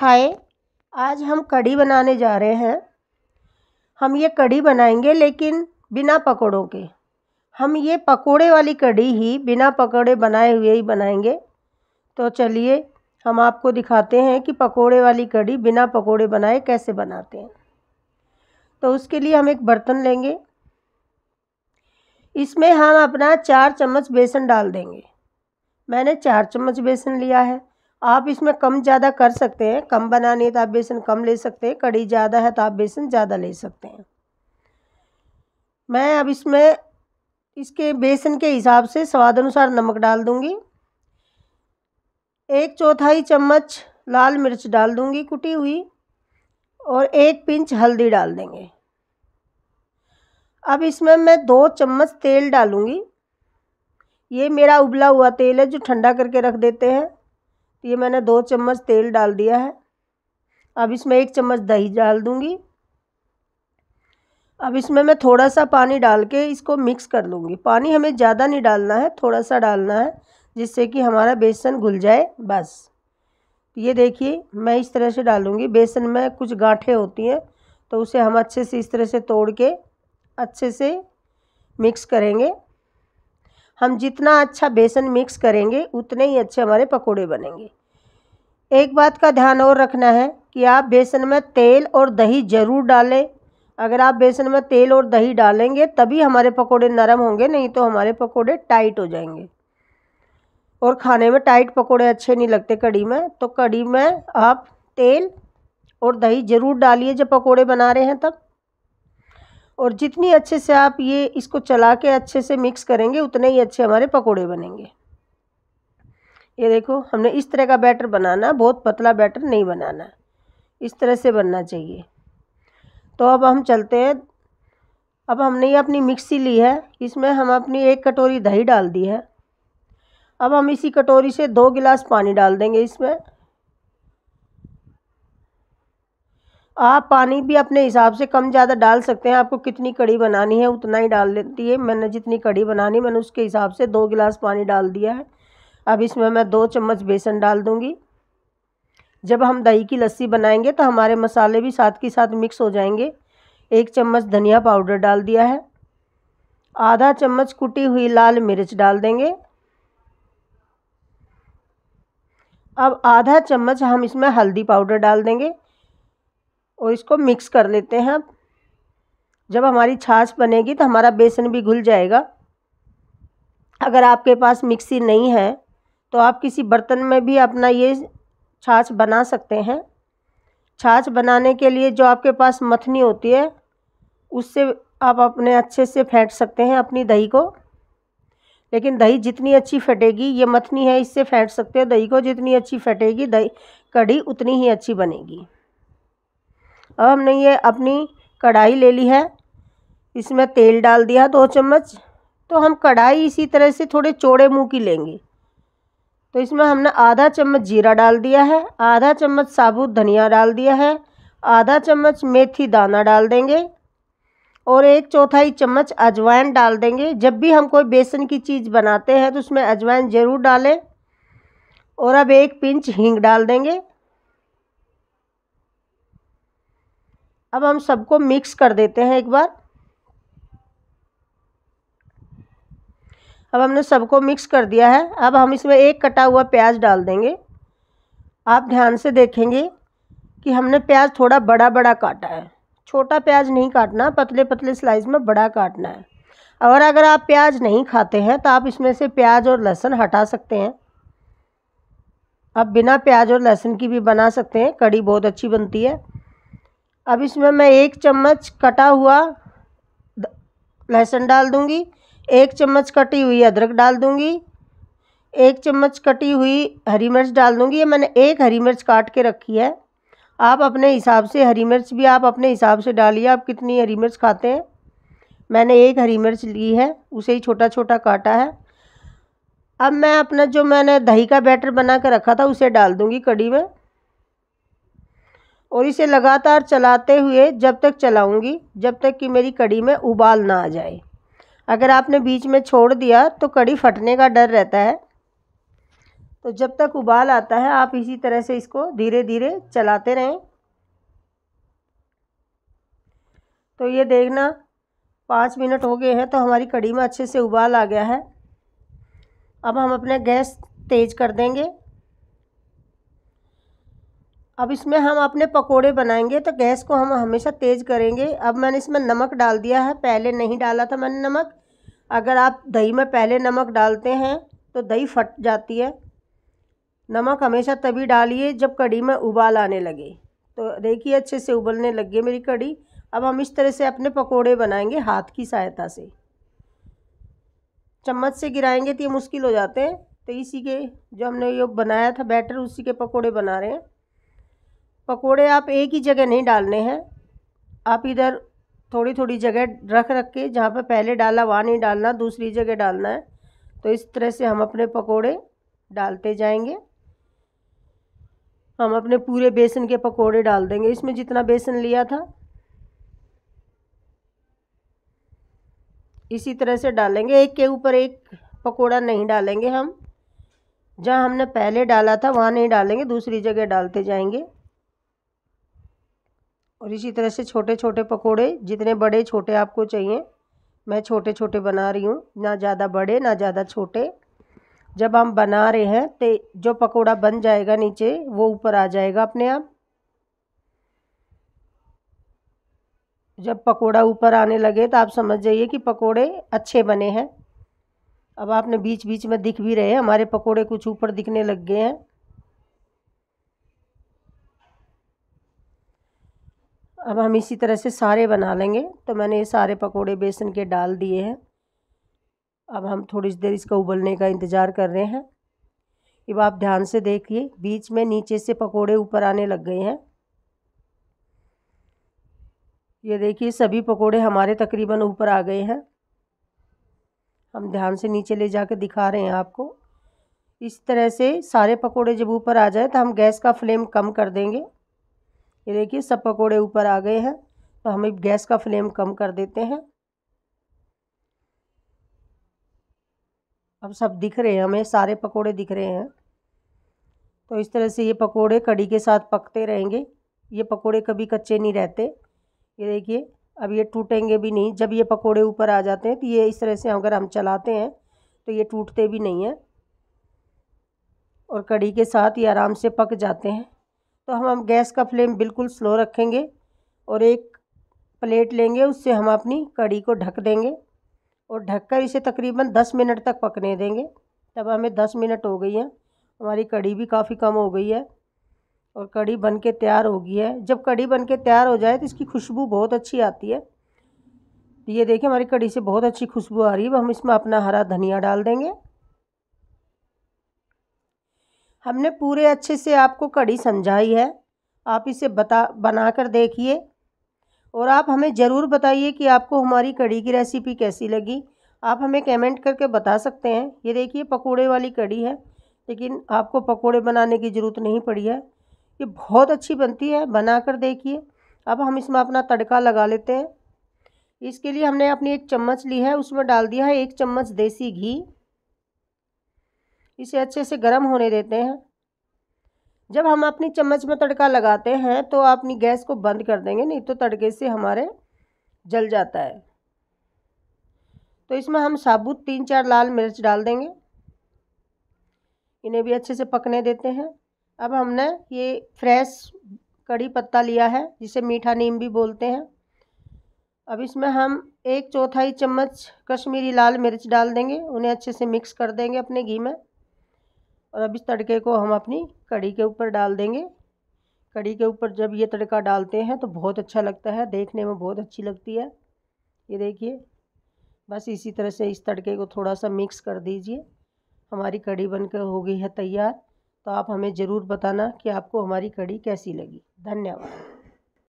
हाय आज हम कढ़ी बनाने जा रहे हैं हम ये कढ़ी बनाएंगे लेकिन बिना पकौड़ों के हम ये पकोड़े वाली कढ़ी ही बिना पकोड़े बनाए हुए ही बनाएंगे तो चलिए हम आपको दिखाते हैं कि पकोड़े वाली कढ़ी बिना पकोड़े बनाए कैसे बनाते हैं तो उसके लिए हम एक बर्तन लेंगे इसमें हम अपना चार चम्मच बेसन डाल देंगे मैंने चार चम्मच बेसन लिया है आप इसमें कम ज़्यादा कर सकते हैं कम बनानी है तो आप बेसन कम ले सकते हैं कड़ी ज़्यादा है तो आप बेसन ज़्यादा ले सकते हैं मैं अब इसमें इसके बेसन के हिसाब से स्वाद अनुसार नमक डाल दूँगी एक चौथाई चम्मच लाल मिर्च डाल दूँगी कुटी हुई और एक पिंच हल्दी डाल देंगे अब इसमें मैं दो चम्मच तेल डालूँगी ये मेरा उबला हुआ तेल है जो ठंडा करके रख देते हैं तो ये मैंने दो चम्मच तेल डाल दिया है अब इसमें एक चम्मच दही डाल दूँगी अब इसमें मैं थोड़ा सा पानी डाल के इसको मिक्स कर लूँगी पानी हमें ज़्यादा नहीं डालना है थोड़ा सा डालना है जिससे कि हमारा बेसन घुल जाए बस ये देखिए मैं इस तरह से डालूँगी बेसन में कुछ गांठें होती हैं तो उसे हम अच्छे से इस तरह से तोड़ के अच्छे से मिक्स करेंगे हम जितना अच्छा बेसन मिक्स करेंगे उतने ही अच्छे हमारे पकौड़े बनेंगे एक बात का ध्यान और रखना है कि आप बेसन में तेल और दही ज़रूर डालें अगर आप बेसन में तेल और दही डालेंगे तभी हमारे पकोड़े नरम होंगे नहीं तो हमारे पकोड़े टाइट हो जाएंगे और खाने में टाइट पकोड़े अच्छे नहीं लगते कड़ी में तो कड़ी में आप तेल और दही ज़रूर डालिए जब पकोड़े बना रहे हैं तब और जितनी अच्छे से आप ये इसको चला के अच्छे से मिक्स करेंगे उतने ही अच्छे हमारे पकोड़े बनेंगे ये देखो हमने इस तरह का बैटर बनाना बहुत पतला बैटर नहीं बनाना इस तरह से बनना चाहिए तो अब हम चलते हैं अब हमने ये अपनी मिक्सी ली है इसमें हम अपनी एक कटोरी दही डाल दी है अब हम इसी कटोरी से दो गिलास पानी डाल देंगे इसमें आप पानी भी अपने हिसाब से कम ज़्यादा डाल सकते हैं आपको कितनी कड़ी बनानी है उतना ही डाल देती है मैंने जितनी कड़ी बनानी मैंने उसके हिसाब से दो गिलास पानी डाल दिया है अब इसमें मैं दो चम्मच बेसन डाल दूँगी जब हम दही की लस्सी बनाएंगे तो हमारे मसाले भी साथ के साथ मिक्स हो जाएंगे एक चम्मच धनिया पाउडर डाल दिया है आधा चम्मच कुटी हुई लाल मिर्च डाल देंगे अब आधा चम्मच हम इसमें हल्दी पाउडर डाल देंगे और इसको मिक्स कर लेते हैं अब जब हमारी छाछ बनेगी तो हमारा बेसन भी घुल जाएगा अगर आपके पास मिक्सी नहीं है तो आप किसी बर्तन में भी अपना ये छाछ बना सकते हैं छाछ बनाने के लिए जो आपके पास मथनी होती है उससे आप अपने अच्छे से फेंट सकते हैं अपनी दही को लेकिन दही जितनी अच्छी फटेगी ये मथनी है इससे फेंट सकते हो दही को जितनी अच्छी फटेगी दही कढ़ी उतनी ही अच्छी बनेगी अब हमने ये अपनी कढ़ाई ले ली है इसमें तेल डाल दिया दो चम्मच तो हम कढ़ाई इसी तरह से थोड़े चौड़े मुँह की लेंगे तो इसमें हमने आधा चम्मच जीरा डाल दिया है आधा चम्मच साबुत धनिया डाल दिया है आधा चम्मच मेथी दाना डाल देंगे और एक चौथाई चम्मच अजवाइन डाल देंगे जब भी हम कोई बेसन की चीज़ बनाते हैं तो उसमें अजवाइन ज़रूर डालें और अब एक पिंच हींग डाल देंगे अब हम सबको मिक्स कर देते हैं एक बार अब हमने सबको मिक्स कर दिया है अब हम इसमें एक कटा हुआ प्याज डाल देंगे आप ध्यान से देखेंगे कि हमने प्याज थोड़ा बड़ा बड़ा काटा है छोटा प्याज नहीं काटना पतले पतले स्लाइस में बड़ा काटना है और अगर आप प्याज नहीं खाते हैं तो आप इसमें से प्याज और लहसुन हटा सकते हैं आप बिना प्याज और लहसुन की भी बना सकते हैं कड़ी बहुत अच्छी बनती है अब इसमें मैं एक चम्मच कटा हुआ लहसुन डाल दूँगी एक चम्मच कटी हुई अदरक डाल दूँगी एक चम्मच कटी हुई हरी मिर्च डाल दूँगी ये मैंने एक हरी मिर्च काट के रखी है आप अपने हिसाब से हरी मिर्च भी आप अपने हिसाब से डालिए आप कितनी हरी मिर्च खाते हैं मैंने एक हरी मिर्च ली है उसे ही छोटा छोटा काटा है अब मैं अपना जो मैंने दही का बैटर बना कर रखा था उसे डाल दूँगी कड़ी में और इसे लगातार चलाते हुए जब तक चलाऊँगी जब तक कि मेरी कड़ी में उबाल ना आ जाए अगर आपने बीच में छोड़ दिया तो कड़ी फटने का डर रहता है तो जब तक उबाल आता है आप इसी तरह से इसको धीरे धीरे चलाते रहें तो ये देखना पाँच मिनट हो गए हैं तो हमारी कड़ी में अच्छे से उबाल आ गया है अब हम अपना गैस तेज़ कर देंगे अब इसमें हम अपने पकोड़े बनाएंगे तो गैस को हम हमेशा तेज़ करेंगे अब मैंने इसमें नमक डाल दिया है पहले नहीं डाला था मैंने नमक अगर आप दही में पहले नमक डालते हैं तो दही फट जाती है नमक हमेशा तभी डालिए जब कड़ी में उबाल आने लगे तो देखिए अच्छे से उबलने लग गए मेरी कड़ी अब हम इस तरह से अपने पकोड़े बनाएंगे हाथ की सहायता से चम्मच से गिराएंगे तो ये मुश्किल हो जाते हैं तो इसी के जो हमने ये बनाया था बैटर उसी के पकोड़े बना रहे हैं पकोड़े आप एक ही जगह नहीं डालने हैं आप इधर थोड़ी थोड़ी जगह रख रख के जहाँ पर पहले डाला वहाँ नहीं डालना दूसरी जगह डालना है तो इस तरह से हम अपने पकोड़े डालते जाएंगे हम अपने पूरे बेसन के पकोड़े डाल देंगे इसमें जितना बेसन लिया था इसी तरह से डालेंगे एक के ऊपर एक पकोड़ा नहीं डालेंगे हम जहाँ हमने पहले डाला था वहाँ नहीं डालेंगे दूसरी जगह डालते जाएंगे और इसी तरह से छोटे छोटे पकोड़े जितने बड़े छोटे आपको चाहिए मैं छोटे छोटे बना रही हूँ ना ज़्यादा बड़े ना ज़्यादा छोटे जब हम बना रहे हैं तो जो पकोड़ा बन जाएगा नीचे वो ऊपर आ जाएगा अपने आप जब पकोड़ा ऊपर आने लगे तो आप समझ जाइए कि पकोड़े अच्छे बने हैं अब आपने बीच बीच में दिख भी रहे हैं हमारे पकोड़े कुछ ऊपर दिखने लग गए हैं अब हम इसी तरह से सारे बना लेंगे तो मैंने ये सारे पकोड़े बेसन के डाल दिए हैं अब हम थोड़ी देर इसका उबलने का इंतज़ार कर रहे हैं अब आप ध्यान से देखिए बीच में नीचे से पकोड़े ऊपर आने लग गए हैं ये देखिए सभी पकोड़े हमारे तकरीबन ऊपर आ गए हैं हम ध्यान से नीचे ले जा दिखा रहे हैं आपको इस तरह से सारे पकोड़े जब ऊपर आ जाए तो हम गैस का फ्लेम कम कर देंगे ये देखिए सब पकोड़े ऊपर आ गए हैं तो हम गैस का फ्लेम कम कर देते हैं अब सब दिख रहे हैं हमें सारे पकोड़े दिख रहे हैं तो इस तरह से ये पकोड़े कड़ी के साथ पकते रहेंगे ये पकोड़े कभी कच्चे नहीं रहते ये देखिए अब ये टूटेंगे भी नहीं जब ये पकोड़े ऊपर आ जाते हैं तो ये इस तरह से अगर हम चलाते हैं तो ये टूटते भी नहीं हैं और कड़ी के साथ ये आराम से पक जाते हैं तो हम हम गैस का फ्लेम बिल्कुल स्लो रखेंगे और एक प्लेट लेंगे उससे हम अपनी कड़ी को ढक देंगे और ढककर इसे तकरीबन दस मिनट तक पकने देंगे तब हमें दस मिनट हो गई है हमारी कड़ी भी काफ़ी कम हो गई है और कड़ी बन के तैयार हो गई है जब कड़ी बन के तैयार हो जाए तो इसकी खुशबू बहुत अच्छी आती है ये देखिए हमारी कड़ी से बहुत अच्छी खुशबू आ रही है अब हम इसमें अपना हरा धनिया डाल देंगे हमने पूरे अच्छे से आपको कड़ी समझाई है आप इसे बता बना कर देखिए और आप हमें ज़रूर बताइए कि आपको हमारी कड़ी की रेसिपी कैसी लगी आप हमें कमेंट करके बता सकते हैं ये देखिए पकोड़े वाली कड़ी है लेकिन आपको पकोड़े बनाने की ज़रूरत नहीं पड़ी है ये बहुत अच्छी बनती है बना कर देखिए अब हम इसमें अपना तड़का लगा लेते हैं इसके लिए हमने अपनी एक चम्मच ली है उसमें डाल दिया है एक चम्मच देसी घी इसे अच्छे से गर्म होने देते हैं जब हम अपनी चम्मच में तड़का लगाते हैं तो अपनी गैस को बंद कर देंगे नहीं तो तड़के से हमारे जल जाता है तो इसमें हम साबुत तीन चार लाल मिर्च डाल देंगे इन्हें भी अच्छे से पकने देते हैं अब हमने ये फ्रेश कड़ी पत्ता लिया है जिसे मीठा नीम भी बोलते हैं अब इसमें हम एक चौथाई चम्मच कश्मीरी लाल मिर्च डाल देंगे उन्हें अच्छे से मिक्स कर देंगे अपने घी में और अब इस तड़के को हम अपनी कड़ी के ऊपर डाल देंगे कड़ी के ऊपर जब ये तड़का डालते हैं तो बहुत अच्छा लगता है देखने में बहुत अच्छी लगती है ये देखिए बस इसी तरह से इस तड़के को थोड़ा सा मिक्स कर दीजिए हमारी कड़ी बनकर हो गई है तैयार तो आप हमें ज़रूर बताना कि आपको हमारी कड़ी कैसी लगी धन्यवाद